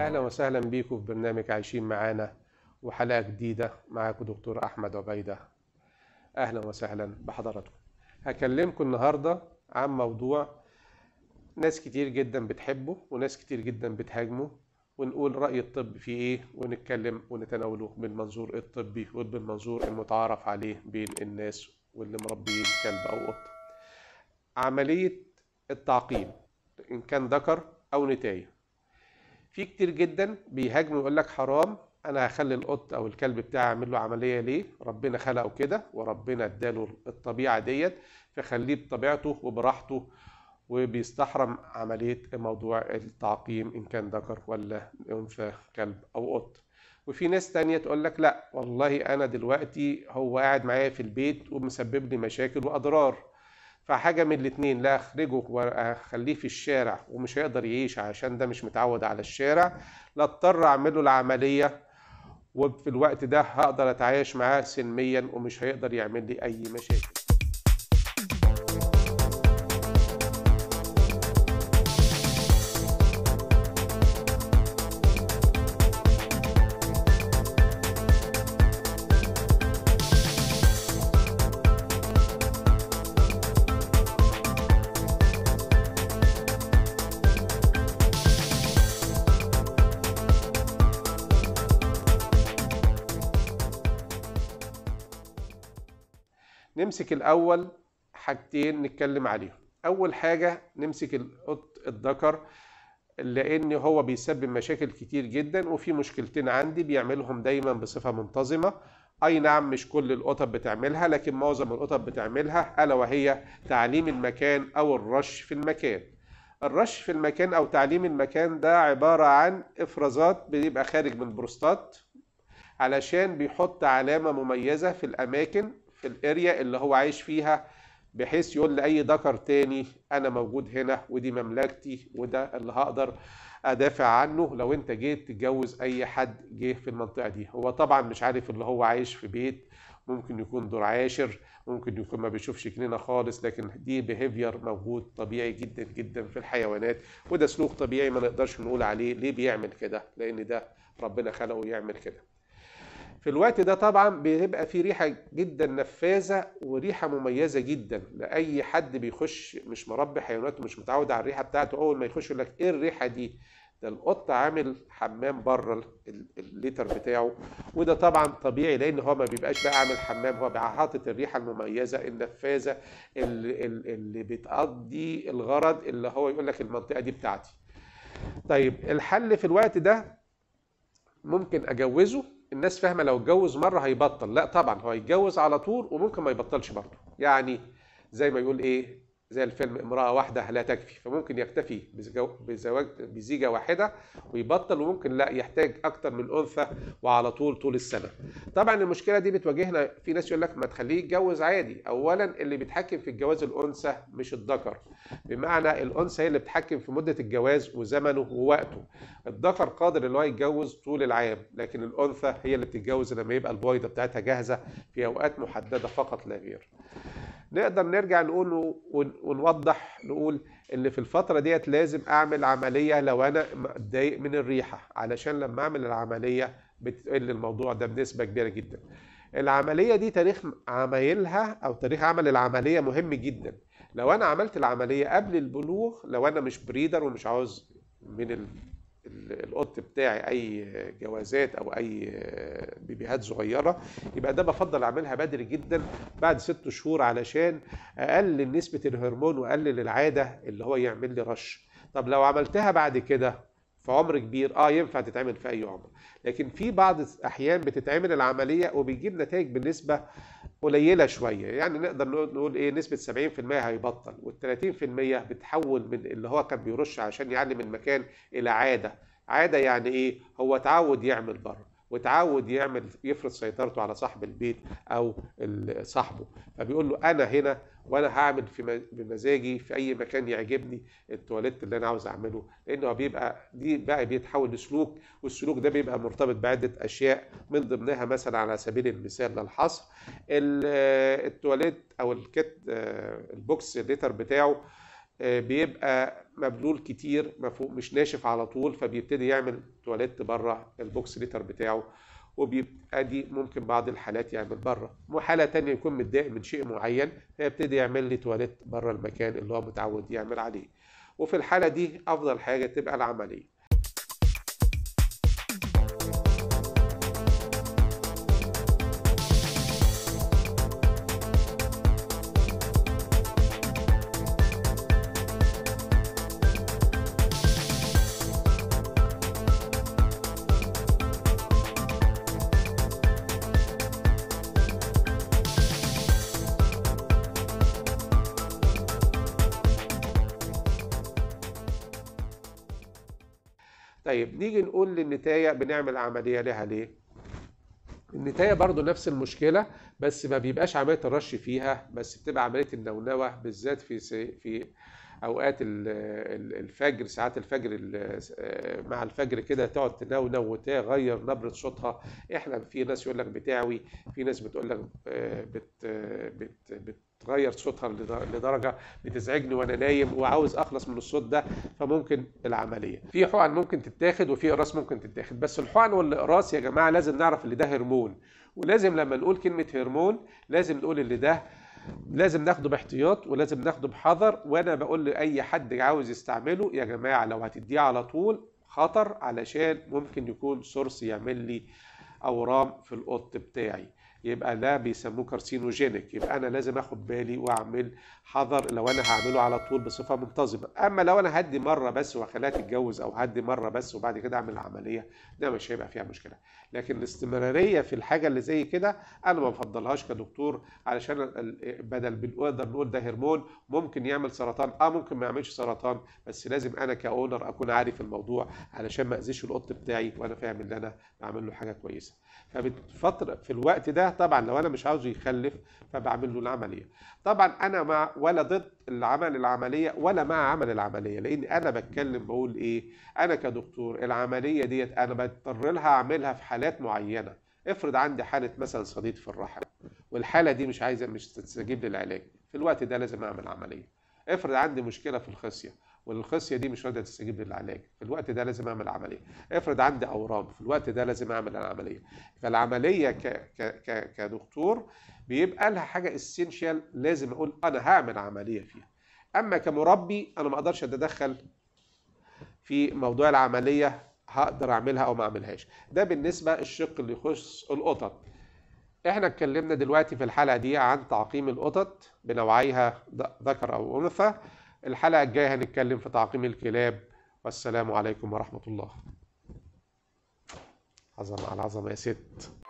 اهلا وسهلا بيكم في برنامج عايشين معانا وحلقه جديده معاكم دكتور احمد عبيده اهلا وسهلا بحضراتكم هكلمكم النهارده عن موضوع ناس كتير جدا بتحبه وناس كتير جدا بتهاجمه ونقول رأي الطب في إيه ونتكلم ونتناوله بالمنظور الطبي وبالمنظور المتعارف عليه بين الناس واللي مربيين كلب أو قطة عملية التعقيم إن كان ذكر أو نتاية في كتير جدا بيهاجم ويقول لك حرام انا هخلي القط او الكلب بتاعي اعمل له عمليه ليه ربنا خلقه كده وربنا اداله الطبيعه ديت فخليه بطبيعته وبراحته وبيستحرم عملية موضوع التعقيم إن كان ذكر ولا أنثى كلب أو قط وفي ناس تانية تقول لك لا والله أنا دلوقتي هو قاعد معايا في البيت ومسبب لي مشاكل وأضرار فحاجة من الاتنين لا أخرجه وأخليه في الشارع ومش هيقدر يعيش عشان ده مش متعود على الشارع لا اضطر أعمله العملية وفي الوقت ده هقدر أتعايش معاه سلميا ومش هيقدر يعمل لي أي مشاكل نمسك الأول حاجتين نتكلم عليهم أول حاجة نمسك القط الذكر لأن هو بيسبب مشاكل كتير جدا وفي مشكلتين عندي بيعملهم دايما بصفة منتظمة أي نعم مش كل القطط بتعملها لكن معظم القطط بتعملها ألا وهي تعليم المكان أو الرش في المكان الرش في المكان أو تعليم المكان ده عبارة عن إفرازات بيبقى خارج من البروستات علشان بيحط علامة مميزة في الأماكن الاريا اللي هو عايش فيها بحيث يقول لاي ذكر تاني انا موجود هنا ودي مملكتي وده اللي هقدر ادافع عنه لو انت جيت تتجوز اي حد جه في المنطقه دي هو طبعا مش عارف اللي هو عايش في بيت ممكن يكون دور عاشر ممكن يكون ما بيشوفش جنينه خالص لكن دي بيهيفير موجود طبيعي جدا جدا في الحيوانات وده سلوك طبيعي ما نقدرش نقول عليه ليه بيعمل كده لان ده ربنا خلقه يعمل كده في الوقت ده طبعا بيبقى في ريحة جدا نفاذة وريحة مميزة جدا لأي حد بيخش مش مربي حيوانات ومش متعود على الريحة بتاعته أول ما يخش يقول لك إيه الريحة دي؟ ده القط عامل حمام بره الليتر بتاعه وده طبعا طبيعي لان هو ما بيبقاش بقى عامل حمام هو بقى حاطط الريحه المميزه النفاذه اللي, اللي بتقضي الغرض اللي هو يقول لك المنطقه دي بتاعتي. طيب الحل في الوقت ده ممكن اجوزه الناس فاهمه لو اتجوز مره هيبطل لا طبعا هو هيتجوز على طول وممكن ما يبطلش برضه يعني زي ما يقول ايه زي الفيلم امرأة واحدة لا تكفي فممكن يكتفي بزواج بزيجة واحدة ويبطل وممكن لا يحتاج أكتر من أنثى وعلى طول طول السنة طبعا المشكلة دي بتواجهنا في ناس يقول لك ما تخليه يتجوز عادي أولا اللي بيتحكم في الجواز الأنثى مش الذكر بمعنى الأنثى هي اللي بتحكم في مدة الجواز وزمنه ووقته الذكر قادر ان هو يتجوز طول العام لكن الأنثى هي اللي بتتجوز لما يبقى البويضة بتاعتها جاهزة في أوقات محددة فقط لا غير نقدر نرجع نقول ونوضح نقول ان في الفتره ديت لازم اعمل عمليه لو انا متضايق من الريحه علشان لما اعمل العمليه بتقل الموضوع ده بنسبه كبيره جدا العمليه دي تاريخ عمايلها او تاريخ عمل العمليه مهم جدا لو انا عملت العمليه قبل البلوغ لو انا مش بريدر ومش عاوز من القط بتاعي اي جوازات او اي بيبيهات صغيره يبقى ده بفضل اعملها بدري جدا بعد ست شهور علشان اقلل نسبه الهرمون واقلل العاده اللي هو يعمل لي رش طب لو عملتها بعد كده في عمر كبير اه ينفع تتعمل في اي عمر لكن في بعض الاحيان بتتعمل العمليه وبيجيب نتائج بالنسبه قليله شويه يعني نقدر نقول ايه نسبه 70% هيبطل وال 30% بتحول من اللي هو كان بيرش عشان يعلي من مكان الى عاده عاده يعني ايه هو اتعود يعمل بره وتعود يعمل يفرض سيطرته على صاحب البيت او صاحبه فبيقول له انا هنا وانا هعمل في بمزاجي في اي مكان يعجبني التواليت اللي انا عاوز اعمله لانه بيبقى دي بقى بيتحول لسلوك والسلوك ده بيبقى مرتبط بعده اشياء من ضمنها مثلا على سبيل المثال للحصر التواليت او الكت البوكس الليتر بتاعه آه، بيبقى مبلول كتير مش ناشف على طول فبيبتدي يعمل تواليت بره البوكس ليتر بتاعه وبيبقى دي ممكن بعض الحالات يعمل يعني بره وحاله تانية يكون متضايق من شيء معين فيبتدي يعمل لي تواليت بره المكان اللي هو متعود يعمل عليه وفي الحاله دي افضل حاجه تبقى العمليه طيب نيجي نقول للنتاية بنعمل عملية لها ليه؟ النتاية برضو نفس المشكلة بس ما بيبقاش عملية الرش فيها بس بتبقى عملية النونوة بالذات في في اوقات الفجر ساعات الفجر آه، مع الفجر كده تقعد تنونو وتغير نبره صوتها احنا في ناس يقول لك بتعوي في ناس بتقول لك آه، آه، بت بت بت تغير صوتها لدرجه بتزعجني وانا نايم وعاوز اخلص من الصوت ده فممكن العمليه في حقن ممكن تتاخد وفي اقراص ممكن تتاخد بس الحقن والاقراص يا جماعه لازم نعرف اللي ده هرمون ولازم لما نقول كلمه هرمون لازم نقول اللي ده لازم ناخده باحتياط ولازم ناخده بحذر وانا بقول لاي حد عاوز يستعمله يا جماعه لو هتديه على طول خطر علشان ممكن يكون سورس يعمل لي اورام في القط بتاعي يبقى ده بيسموه كارسينوجينيك يبقى انا لازم اخد بالي واعمل حذر لو انا هعمله على طول بصفه منتظمه اما لو انا هدي مره بس واخليها تتجوز او هدي مره بس وبعد كده اعمل العمليه ده مش هيبقى فيها مشكله لكن الاستمراريه في الحاجه اللي زي كده انا ما بفضلهاش كدكتور علشان بدل بنقدر نقول ده هرمون ممكن يعمل سرطان اه ممكن ما يعملش سرطان بس لازم انا كاونر اكون عارف الموضوع علشان ما اذيش القط بتاعي وانا فاهم ان انا بعمل له حاجه كويسه فبتفطر في الوقت ده طبعا لو انا مش عاوزه يخلف فبعمل له العمليه طبعا انا مع ولا ضد العمل العمليه ولا مع عمل العمليه لان انا بتكلم بقول ايه انا كدكتور العمليه ديت انا بضطر لها اعملها في حالات معينه افرض عندي حاله مثلا صديد في الرحم والحاله دي مش عايزه مش تستجيب للعلاج في الوقت ده لازم اعمل عمليه افرض عندي مشكله في الخصيه والخصيه دي مش راضيه تستجيب للعلاج في الوقت ده لازم اعمل عمليه افرض عندي اورام في الوقت ده لازم اعمل العمليه فالعمليه ك... ك... ك... كدكتور بيبقى لها حاجه اسينشال لازم اقول انا هعمل عمليه فيها اما كمربي انا ما اقدرش اتدخل في موضوع العمليه هقدر اعملها او ما اعملهاش ده بالنسبه الشق اللي يخص القطط احنا اتكلمنا دلوقتي في الحلقه دي عن تعقيم القطط بنوعيها ذكر او انثى الحلقة الجاية هنتكلم في تعقيم الكلاب والسلام عليكم ورحمة الله عظمة على عظمة يا ست